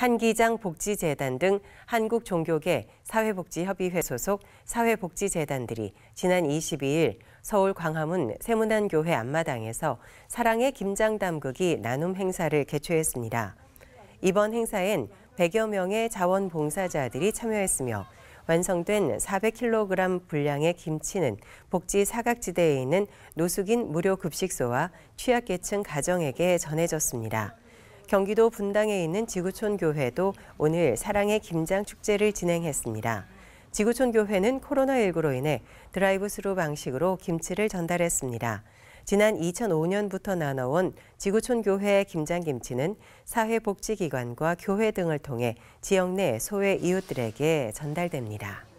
한기장 복지재단 등 한국 종교계 사회복지협의회 소속 사회복지재단들이 지난 22일 서울 광화문 세문안교회 앞마당에서 사랑의 김장 담그기 나눔 행사를 개최했습니다. 이번 행사엔 100여 명의 자원봉사자들이 참여했으며 완성된 400kg 분량의 김치는 복지 사각지대에 있는 노숙인 무료 급식소와 취약계층 가정에게 전해졌습니다. 경기도 분당에 있는 지구촌 교회도 오늘 사랑의 김장 축제를 진행했습니다. 지구촌 교회는 코로나19로 인해 드라이브스루 방식으로 김치를 전달했습니다. 지난 2005년부터 나눠온 지구촌 교회 김장 김치는 사회복지기관과 교회 등을 통해 지역 내 소외 이웃들에게 전달됩니다.